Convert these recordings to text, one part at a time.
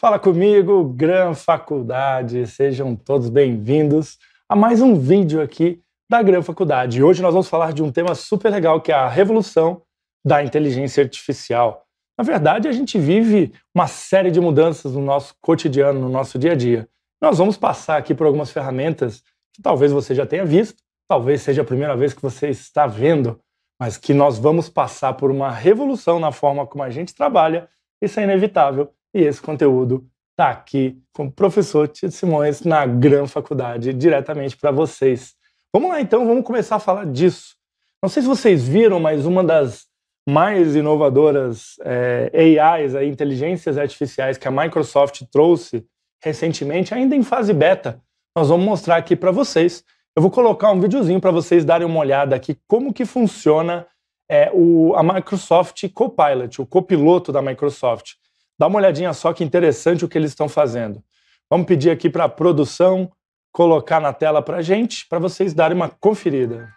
Fala comigo, Gran Faculdade. Sejam todos bem-vindos a mais um vídeo aqui da Gran Faculdade. hoje nós vamos falar de um tema super legal que é a revolução da inteligência artificial. Na verdade, a gente vive uma série de mudanças no nosso cotidiano, no nosso dia a dia. Nós vamos passar aqui por algumas ferramentas que talvez você já tenha visto, talvez seja a primeira vez que você está vendo, mas que nós vamos passar por uma revolução na forma como a gente trabalha, isso é inevitável. E esse conteúdo está aqui com o professor Tito Simões na Gran Faculdade, diretamente para vocês. Vamos lá então, vamos começar a falar disso. Não sei se vocês viram, mas uma das mais inovadoras é, eh, AIs, é, inteligências artificiais que a Microsoft trouxe recentemente, ainda em fase beta, nós vamos mostrar aqui para vocês. Eu vou colocar um videozinho para vocês darem uma olhada aqui como que funciona é, o, a Microsoft Copilot, o copiloto da Microsoft. Dá uma olhadinha só que interessante o que eles estão fazendo. Vamos pedir aqui para a produção colocar na tela para gente, para vocês darem uma conferida.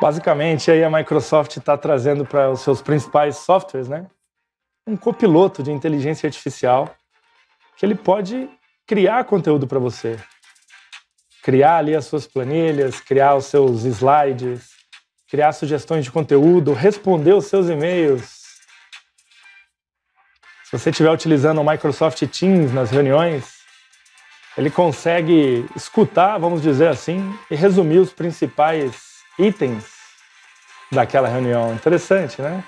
Basicamente, aí a Microsoft está trazendo para os seus principais softwares, né? Um copiloto de inteligência artificial que ele pode criar conteúdo para você. Criar ali as suas planilhas, criar os seus slides, criar sugestões de conteúdo, responder os seus e-mails. Se você estiver utilizando o Microsoft Teams nas reuniões, ele consegue escutar, vamos dizer assim, e resumir os principais itens daquela reunião. Interessante, né?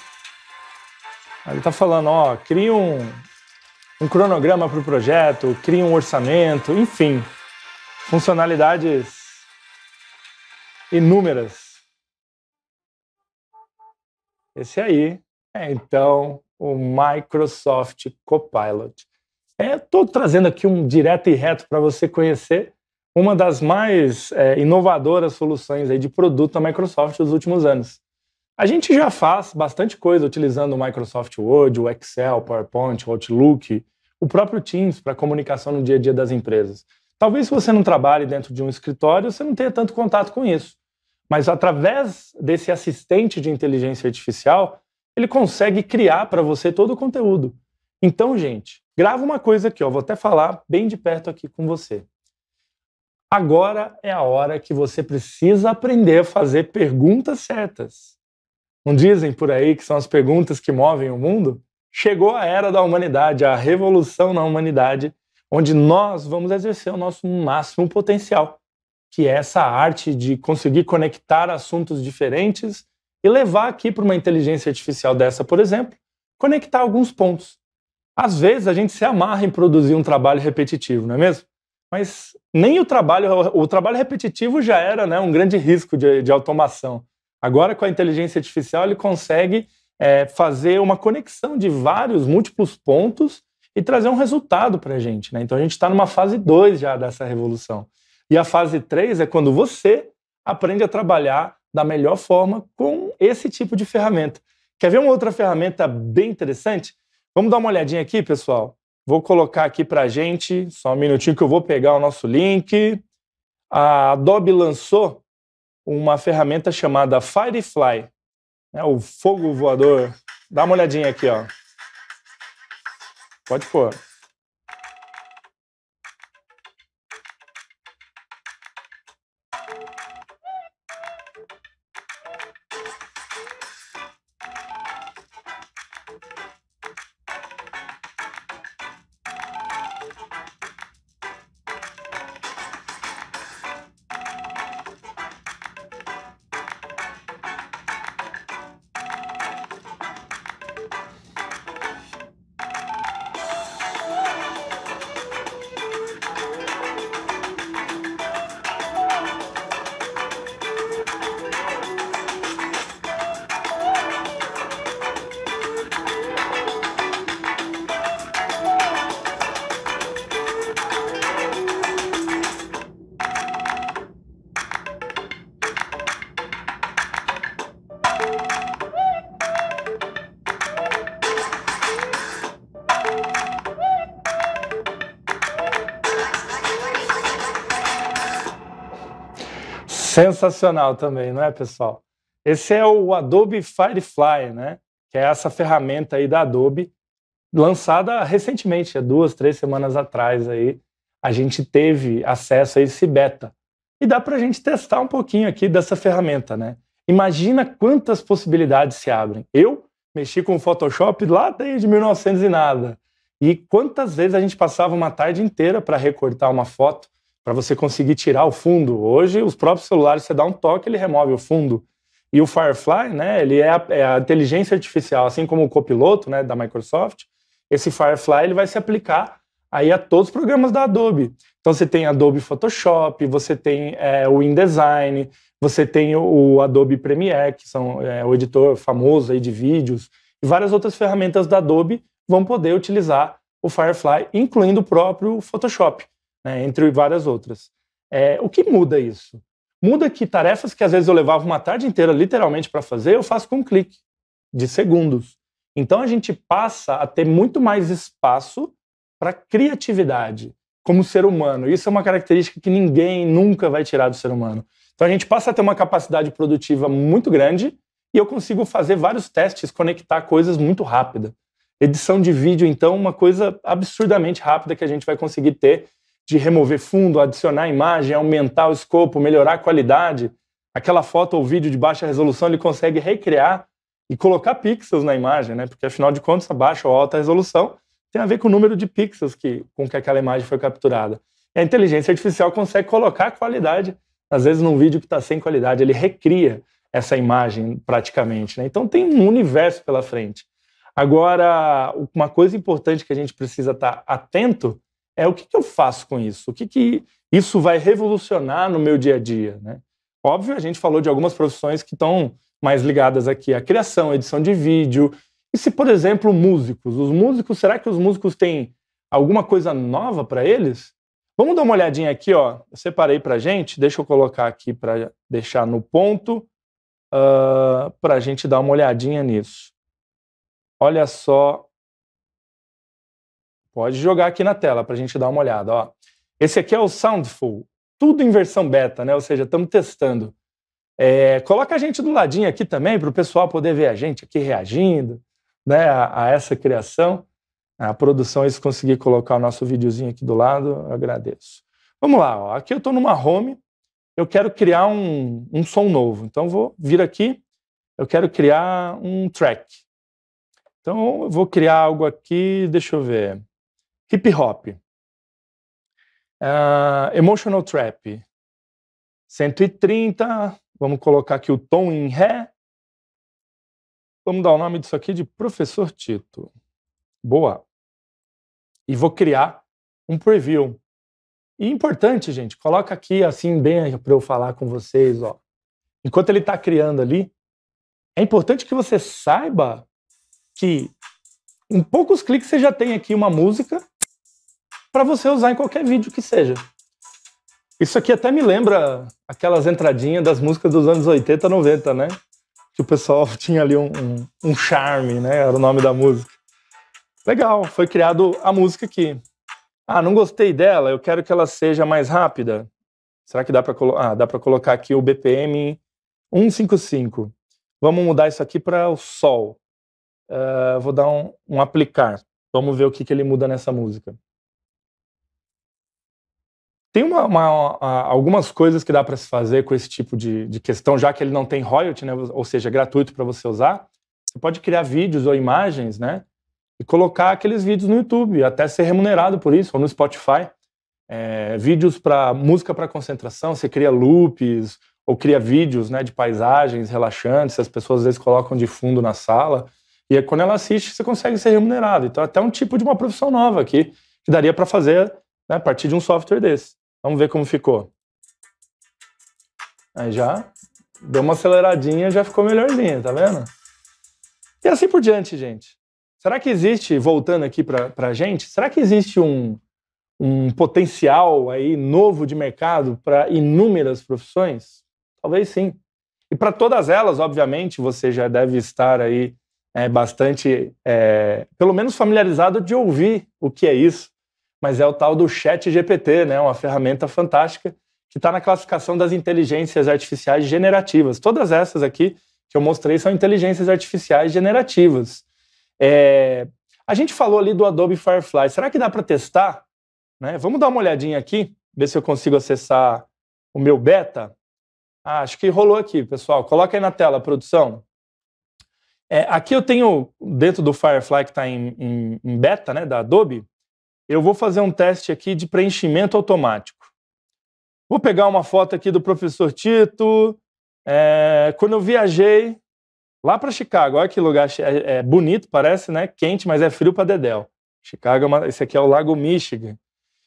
Ele está falando, ó, cria um, um cronograma para o projeto, cria um orçamento, enfim. Funcionalidades inúmeras. Esse aí é então o Microsoft Copilot. É, Estou trazendo aqui um direto e reto para você conhecer uma das mais é, inovadoras soluções aí de produto da Microsoft dos últimos anos. A gente já faz bastante coisa utilizando o Microsoft Word, o Excel, o PowerPoint, o Outlook, o próprio Teams para comunicação no dia a dia das empresas. Talvez se você não trabalhe dentro de um escritório, você não tenha tanto contato com isso. Mas através desse assistente de inteligência artificial, ele consegue criar para você todo o conteúdo. Então, gente, grava uma coisa aqui, ó, vou até falar bem de perto aqui com você. Agora é a hora que você precisa aprender a fazer perguntas certas. Não dizem por aí que são as perguntas que movem o mundo? Chegou a era da humanidade, a revolução na humanidade, onde nós vamos exercer o nosso máximo potencial, que é essa arte de conseguir conectar assuntos diferentes e levar aqui para uma inteligência artificial dessa, por exemplo, conectar alguns pontos. Às vezes a gente se amarra em produzir um trabalho repetitivo, não é mesmo? Mas nem o trabalho, o trabalho repetitivo já era né, um grande risco de, de automação. Agora, com a inteligência artificial, ele consegue é, fazer uma conexão de vários múltiplos pontos e trazer um resultado para a gente. Né? Então, a gente está numa fase 2 já dessa revolução. E a fase 3 é quando você aprende a trabalhar da melhor forma com esse tipo de ferramenta. Quer ver uma outra ferramenta bem interessante? Vamos dar uma olhadinha aqui, pessoal. Vou colocar aqui para a gente, só um minutinho que eu vou pegar o nosso link. A Adobe lançou uma ferramenta chamada Firefly, né, o fogo voador. Dá uma olhadinha aqui, ó. Pode pôr. Sensacional também, não é, pessoal? Esse é o Adobe Firefly, né? Que é essa ferramenta aí da Adobe, lançada recentemente, há duas, três semanas atrás aí, a gente teve acesso a esse beta. E dá para a gente testar um pouquinho aqui dessa ferramenta, né? Imagina quantas possibilidades se abrem. Eu mexi com o Photoshop lá desde 1900 e nada. E quantas vezes a gente passava uma tarde inteira para recortar uma foto para você conseguir tirar o fundo. Hoje, os próprios celulares, você dá um toque, ele remove o fundo. E o Firefly, né, ele é a, é a inteligência artificial, assim como o copiloto né, da Microsoft, esse Firefly ele vai se aplicar aí a todos os programas da Adobe. Então você tem Adobe Photoshop, você tem é, o InDesign, você tem o, Adobe Premiere, que são é, o editor famoso aí de vídeos, e várias outras ferramentas da Adobe vão poder utilizar o Firefly, incluindo o próprio Photoshop né, entre várias outras. É, o que muda isso? Muda que tarefas que às vezes eu levava uma tarde inteira literalmente para fazer, eu faço com um clique de segundos. Então a gente passa a ter muito mais espaço para criatividade como ser humano. Isso é uma característica que ninguém nunca vai tirar do ser humano. Então a gente passa a ter uma capacidade produtiva muito grande e eu consigo fazer vários testes, conectar coisas muito rápida. Edição de vídeo, então, uma coisa absurdamente rápida que a gente vai conseguir ter de remover fundo, adicionar imagem, aumentar o escopo, melhorar a qualidade. Aquela foto ou vídeo de baixa resolução ele consegue recriar e colocar pixels na imagem, né? Porque afinal de contas, a baixa ou alta resolução tem a ver com o número de pixels que, com que aquela imagem foi capturada. E a inteligência artificial consegue colocar a qualidade, às vezes num vídeo que está sem qualidade, ele recria essa imagem praticamente. Né? Então tem um universo pela frente. Agora, uma coisa importante que a gente precisa estar tá atento é o que, que eu faço com isso? O que, que isso vai revolucionar no meu dia a dia? Né? Óbvio, a gente falou de algumas profissões que estão mais ligadas aqui à criação, edição de vídeo. E se, por exemplo, músicos? Os músicos, será que os músicos têm alguma coisa nova para eles? Vamos dar uma olhadinha aqui, ó. Eu separei para gente. Deixa eu colocar aqui para deixar no ponto uh, ah, para a gente dar uma olhadinha nisso. Olha só Pode jogar aqui na tela para a gente dar uma olhada. Ó. Esse aqui é o Soundful, tudo em versão beta, né? Ou seja, estamos testando. É, coloca a gente do ladinho aqui também para o pessoal poder ver a gente aqui reagindo, né? A, a essa criação, a produção. Se conseguir colocar o nosso videozinho aqui do lado, agradeço. Vamos lá. Ó. Aqui eu estou numa home. Eu quero criar um, um som novo. Então vou vir aqui. Eu quero criar um track. Então eu vou criar algo aqui. Deixa eu ver hip hop, uh, emotional trap, 130, vamos colocar aqui o tom em ré. Vamos dar o nome disso aqui de Professor Tito. Boa. E vou criar um preview. E importante, gente, coloca aqui assim bem para eu falar com vocês, ó. Enquanto ele está criando ali, é importante que você saiba que em poucos cliques você já tem aqui uma música para você usar em qualquer vídeo que seja. Isso aqui até me lembra aquelas entradinhas das músicas dos anos 80, 90, né? Que o pessoal tinha ali um, um, um charme, né? Era o nome da música. Legal, foi criado a música aqui. Ah, não gostei dela, eu quero que ela seja mais rápida. Será que dá para colo ah, dá colocar aqui o BPM 155. Vamos mudar isso aqui para o sol. Uh, vou dar um, um aplicar. Vamos ver o que, que ele muda nessa música. Tem uma, uma, algumas coisas que dá para se fazer com esse tipo de, de, questão, já que ele não tem royalty, né? ou seja, é gratuito para você usar. Você pode criar vídeos ou imagens, né? E colocar aqueles vídeos no YouTube, até ser remunerado por isso, ou no Spotify. É, vídeos para música para concentração, você cria loops, ou cria vídeos né, de paisagens relaxantes, as pessoas às vezes colocam de fundo na sala. E aí, quando ela assiste, você consegue ser remunerado. Então, é até um tipo de uma profissão nova aqui, que daria para fazer né, a partir de um software desse. Vamos ver como ficou. Aí já deu uma aceleradinha, já ficou melhorzinha, tá vendo? E assim por diante, gente. Será que existe, voltando aqui para a gente, será que existe um, um potencial aí novo de mercado para inúmeras profissões? Talvez sim. E para todas elas, obviamente, você já deve estar aí é, bastante, é, pelo menos familiarizado de ouvir o que é isso mas é o tal do Chat GPT, né? Uma ferramenta fantástica que está na classificação das inteligências artificiais generativas. Todas essas aqui que eu mostrei são inteligências artificiais generativas. É... A gente falou ali do Adobe Firefly. Será que dá para testar? Né? Vamos dar uma olhadinha aqui, ver se eu consigo acessar o meu beta. Ah, acho que rolou aqui, pessoal. Coloca aí na tela, produção. É, aqui eu tenho, dentro do Firefly que está em, em, em, beta, né, da Adobe, eu vou fazer um teste aqui de preenchimento automático. Vou pegar uma foto aqui do professor Tito. É, quando eu viajei lá para Chicago, olha que lugar é, é, bonito, parece, né? Quente, mas é frio para Dedel. Chicago, é uma, esse aqui é o Lago Michigan.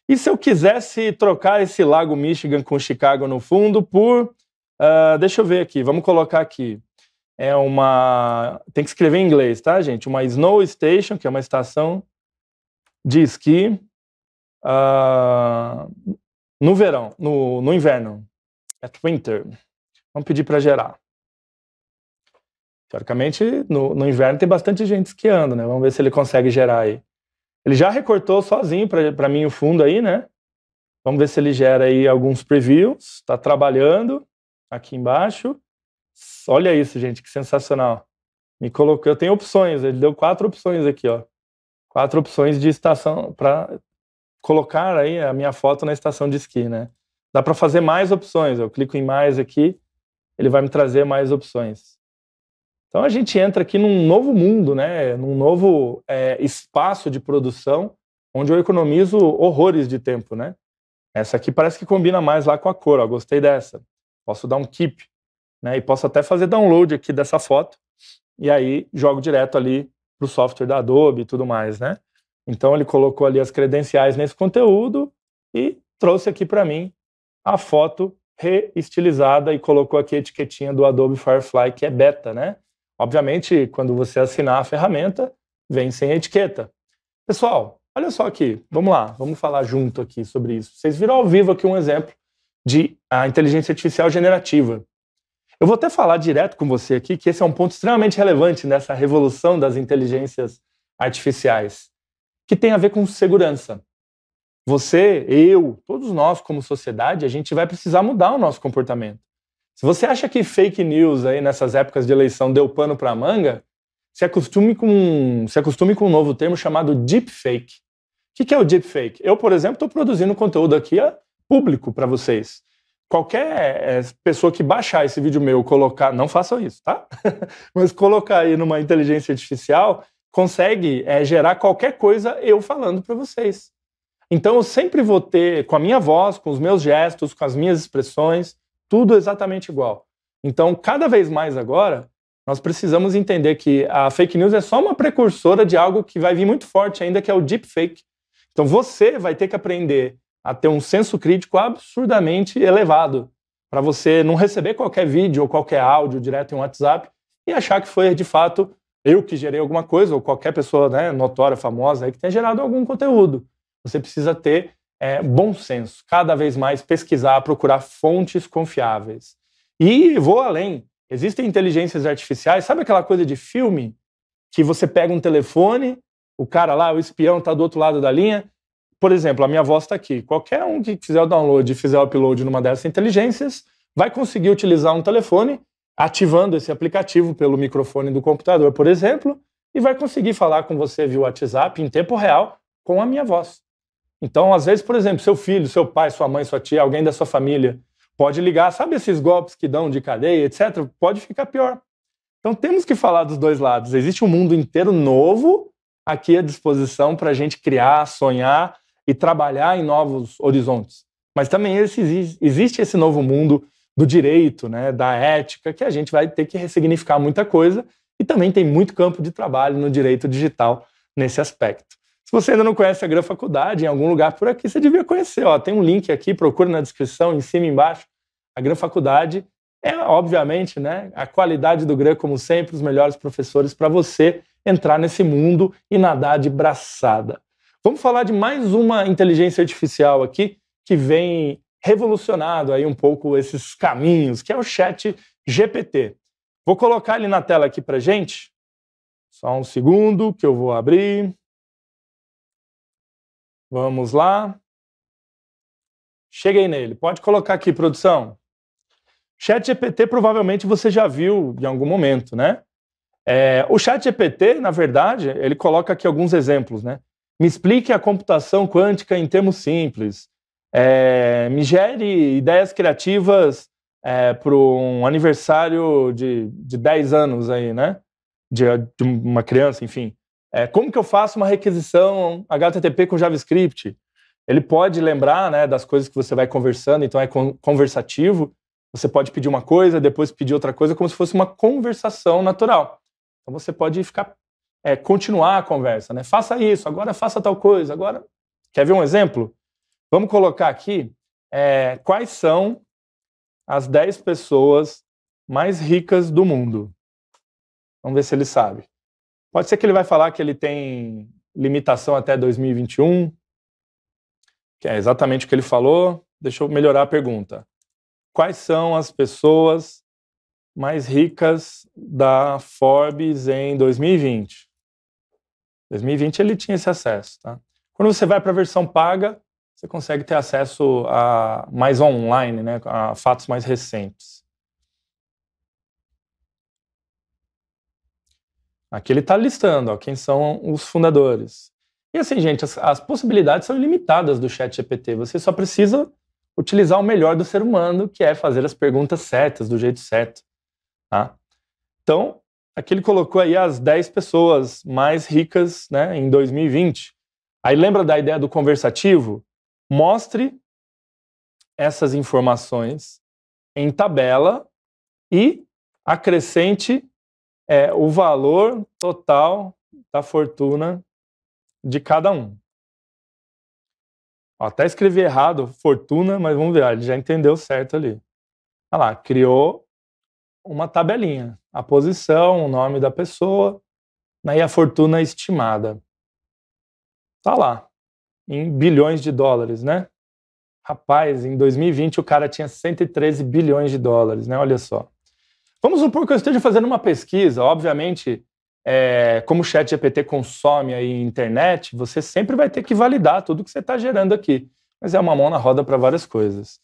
E se eu quisesse trocar esse Lago Michigan com Chicago no fundo por. Uh, deixa eu ver aqui, vamos colocar aqui. É uma. Tem que escrever em inglês, tá, gente? Uma Snow Station, que é uma estação diz que uh, no verão, no, no inverno, at é winter, vamos pedir para gerar. Teoricamente, no, no, inverno tem bastante gente esquiando, né? Vamos ver se ele consegue gerar aí. Ele já recortou sozinho para mim o fundo aí, né? Vamos ver se ele gera aí alguns previews. Está trabalhando aqui embaixo. Olha isso, gente, que sensacional. Me colocou, eu tenho opções, ele deu quatro opções aqui, ó quatro opções de estação para colocar aí a minha foto na estação de esqui, né? Dá para fazer mais opções. Eu clico em mais aqui, ele vai me trazer mais opções. Então a gente entra aqui num novo mundo, né? Num novo é, espaço de produção onde eu economizo horrores de tempo, né? Essa aqui parece que combina mais lá com a cor, ó, gostei dessa. Posso dar um keep, né? E posso até fazer download aqui dessa foto e aí jogo direto ali para o software da Adobe e tudo mais, né? Então ele colocou ali as credenciais nesse conteúdo e trouxe aqui para mim a foto reestilizada e colocou aqui a etiquetinha do Adobe Firefly, que é beta, né? Obviamente, quando você assinar a ferramenta, vem sem etiqueta. Pessoal, olha só aqui, vamos lá, vamos falar junto aqui sobre isso. Vocês viram ao vivo aqui um exemplo de a inteligência artificial generativa. Eu vou até falar direto com você aqui que esse é um ponto extremamente relevante nessa revolução das inteligências artificiais, que tem a ver com segurança. Você, eu, todos nós como sociedade, a gente vai precisar mudar o nosso comportamento. Se você acha que fake news aí nessas épocas de eleição deu pano para manga, se acostume com se acostume com um novo termo chamado deepfake. O que é o deepfake? Eu, por exemplo, estou produzindo conteúdo aqui público para vocês qualquer eh, pessoa que baixar esse vídeo meu, colocar, não façam isso, tá? Mas colocar aí numa inteligência artificial, consegue é, gerar qualquer coisa eu falando para vocês. Então eu sempre vou ter, com a minha voz, com os meus gestos, com as minhas expressões, tudo exatamente igual. Então, cada vez mais agora, nós precisamos entender que a fake news é só uma precursora de algo que vai vir muito forte ainda, que é o deepfake. Então você vai ter que aprender a ter um senso crítico absurdamente elevado para você não receber qualquer vídeo ou qualquer áudio direto em WhatsApp e achar que foi de fato eu que gerei alguma coisa ou qualquer pessoa né, notória, famosa aí que tenha gerado algum conteúdo. Você precisa ter é, bom senso, cada vez mais pesquisar, procurar fontes confiáveis. E vou além. Existem inteligências artificiais, sabe aquela coisa de filme que você pega um telefone, o cara lá, o espião está do outro lado da linha, por exemplo, a minha voz está aqui. Qualquer um que fizer o download e fizer o upload numa dessas inteligências vai conseguir utilizar um telefone ativando esse aplicativo pelo microfone do computador, por exemplo, e vai conseguir falar com você via WhatsApp em tempo real com a minha voz. Então, às vezes, por exemplo, seu filho, seu pai, sua mãe, sua tia, alguém da sua família pode ligar, sabe esses golpes que dão de cadeia, etc. Pode ficar pior. Então, temos que falar dos dois lados. Existe um mundo inteiro novo aqui à disposição para a gente criar, sonhar e trabalhar em novos horizontes. Mas também esse, existe esse novo mundo do direito, né, da ética, que a gente vai ter que ressignificar muita coisa e também tem muito campo de trabalho no direito digital nesse aspecto. Se você ainda não conhece a Gran Faculdade, em algum lugar por aqui, você devia conhecer. Ó, tem um link aqui, procura na descrição, em cima e embaixo. A Gran Faculdade é, obviamente, né, a qualidade do Gran, como sempre, os melhores professores para você entrar nesse mundo e nadar de braçada. Vamos falar de mais uma inteligência artificial aqui que vem revolucionado aí um pouco esses caminhos, que é o Chat GPT. Vou colocar ele na tela aqui para gente. Só um segundo que eu vou abrir. Vamos lá. Cheguei nele. Pode colocar aqui, produção. Chat GPT provavelmente você já viu em algum momento, né? É, o Chat GPT, na verdade, ele coloca aqui alguns exemplos, né? Me explique a computação quântica em termos simples. É, me gere ideias criativas é, para um aniversário de, de 10 anos aí, né? De, de uma criança, enfim. É, como que eu faço uma requisição HTTP com JavaScript? Ele pode lembrar né, das coisas que você vai conversando, então é conversativo. Você pode pedir uma coisa, depois pedir outra coisa, como se fosse uma conversação natural. Então você pode ficar é, continuar a conversa, né? Faça isso, agora faça tal coisa, agora. Quer ver um exemplo? Vamos colocar aqui é, quais são as 10 pessoas mais ricas do mundo. Vamos ver se ele sabe. Pode ser que ele vai falar que ele tem limitação até 2021, que é exatamente o que ele falou. Deixa eu melhorar a pergunta. Quais são as pessoas mais ricas da Forbes em 2020? 2020 ele tinha esse acesso. Tá? Quando você vai para a versão paga, você consegue ter acesso a mais online, né, a fatos mais recentes. Aqui ele está listando ó, quem são os fundadores. E assim, gente, as, as possibilidades são ilimitadas do chat GPT. Você só precisa utilizar o melhor do ser humano, que é fazer as perguntas certas, do jeito certo. Tá? Então, Aqui ele colocou aí as 10 pessoas mais ricas né, em 2020. Aí lembra da ideia do conversativo? Mostre essas informações em tabela e acrescente é, o valor total da fortuna de cada um. Até escrevi errado, fortuna, mas vamos ver, ele já entendeu certo ali. Olha lá, criou uma tabelinha, a posição, o nome da pessoa né, e a fortuna estimada. Tá lá, em bilhões de dólares, né? Rapaz, em 2020 o cara tinha 113 bilhões de dólares, né? Olha só. Vamos supor que eu esteja fazendo uma pesquisa, obviamente, é, como o chat GPT consome aí internet, você sempre vai ter que validar tudo que você está gerando aqui. Mas é uma mão na roda para várias coisas.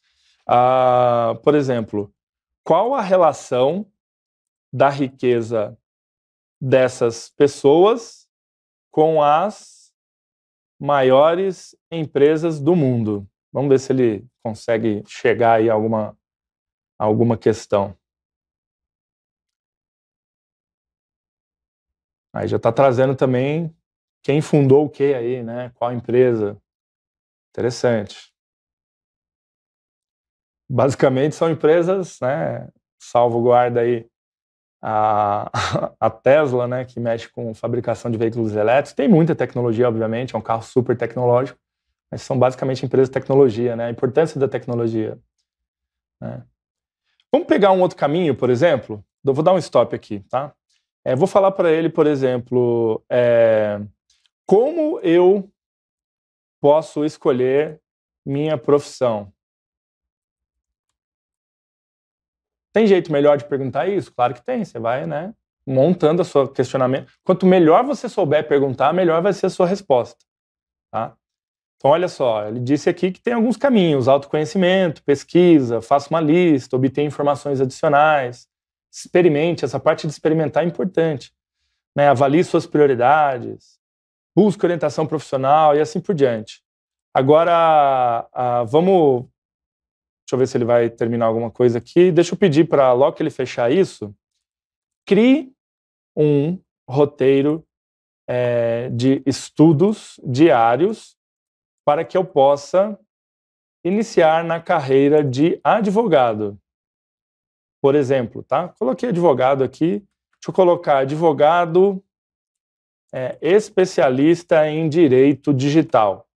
Ah, por exemplo, qual a relação da riqueza dessas pessoas com as maiores empresas do mundo. Vamos ver se ele consegue chegar aí a alguma, a alguma questão. Aí já está trazendo também quem fundou o que aí, né? Qual empresa. Interessante basicamente são empresas, né, salvo guarda aí a, a Tesla, né, que mexe com fabricação de veículos elétricos, tem muita tecnologia, obviamente, é um carro super tecnológico, mas são basicamente empresas de tecnologia, né, a importância da tecnologia. Né. Vamos pegar um outro caminho, por exemplo, eu vou dar um stop aqui, tá? É, vou falar para ele, por exemplo, é, como eu posso escolher minha profissão, Tem jeito melhor de perguntar isso? Claro que tem. Você vai, né, montando a sua questionamento. Quanto melhor você souber perguntar, melhor vai ser a sua resposta, tá? Então, olha só, ele disse aqui que tem alguns caminhos: autoconhecimento, pesquisa, faça uma lista, obtenha informações adicionais, experimente. Essa parte de experimentar é importante. Né? Avalie suas prioridades, busque orientação profissional e assim por diante. Agora, ah, vamos Deixa eu ver se ele vai terminar alguma coisa aqui. Deixa eu pedir para, logo que ele fechar isso, crie um roteiro é, de estudos diários para que eu possa iniciar na carreira de advogado. Por exemplo, tá? Coloquei advogado aqui. Deixa eu colocar advogado é, especialista em direito digital.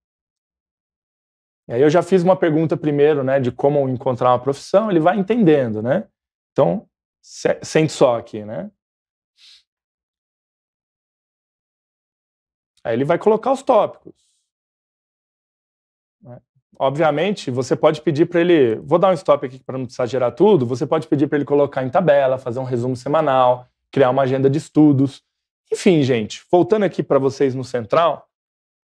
E aí eu já fiz uma pergunta primeiro, né, de como encontrar uma profissão, ele vai entendendo, né? Então, sente só aqui, né? Aí ele vai colocar os tópicos. Né? Obviamente, você pode pedir para ele. Vou dar um stop aqui para não exagerar tudo. Você pode pedir para ele colocar em tabela, fazer um resumo semanal, criar uma agenda de estudos. Enfim, gente, voltando aqui para vocês no Central,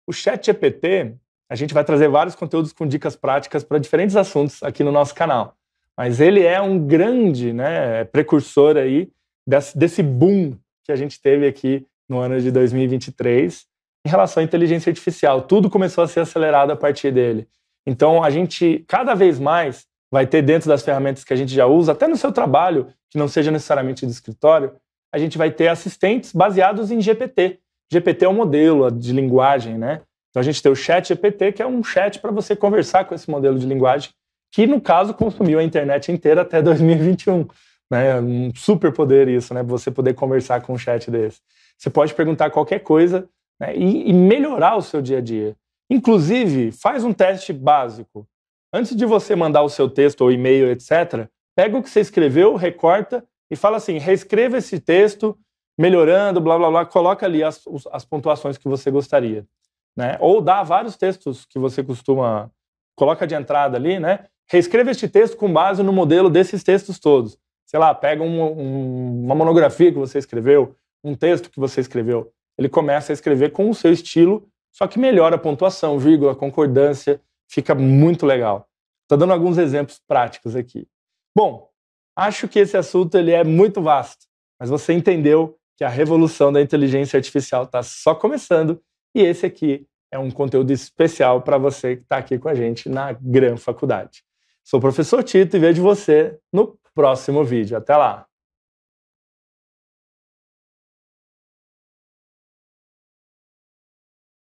o Chat GPT a gente vai trazer vários conteúdos com dicas práticas para diferentes assuntos aqui no nosso canal. Mas ele é um grande né, precursor aí desse, desse boom que a gente teve aqui no ano de 2023 em relação à inteligência artificial. Tudo começou a ser acelerado a partir dele. Então, a gente cada vez mais vai ter dentro das ferramentas que a gente já usa, até no seu trabalho, que não seja necessariamente do escritório, a gente vai ter assistentes baseados em GPT. GPT é um modelo de linguagem, né? Então a gente tem o Chat GPT, que é um chat para você conversar com esse modelo de linguagem, que no caso consumiu a internet inteira até 2021. Né? É um super poder isso, né? Você poder conversar com um chat desse. Você pode perguntar qualquer coisa né? e, e melhorar o seu dia a dia. Inclusive, faz um teste básico. Antes de você mandar o seu texto ou e-mail, etc., pega o que você escreveu, recorta e fala assim: reescreva esse texto, melhorando, blá blá blá, coloca ali as, as pontuações que você gostaria né? Ou dá vários textos que você costuma coloca de entrada ali, né? Reescreva este texto com base no modelo desses textos todos. Sei lá, pega um, um, uma monografia que você escreveu, um texto que você escreveu. Ele começa a escrever com o seu estilo, só que melhora a pontuação, vírgula, concordância, fica muito legal. Estou dando alguns exemplos práticos aqui. Bom, acho que esse assunto ele é muito vasto, mas você entendeu que a revolução da inteligência artificial está só começando e esse aqui é um conteúdo especial para você que está aqui com a gente na Gran Faculdade. Sou o professor Tito e vejo você no próximo vídeo. Até lá!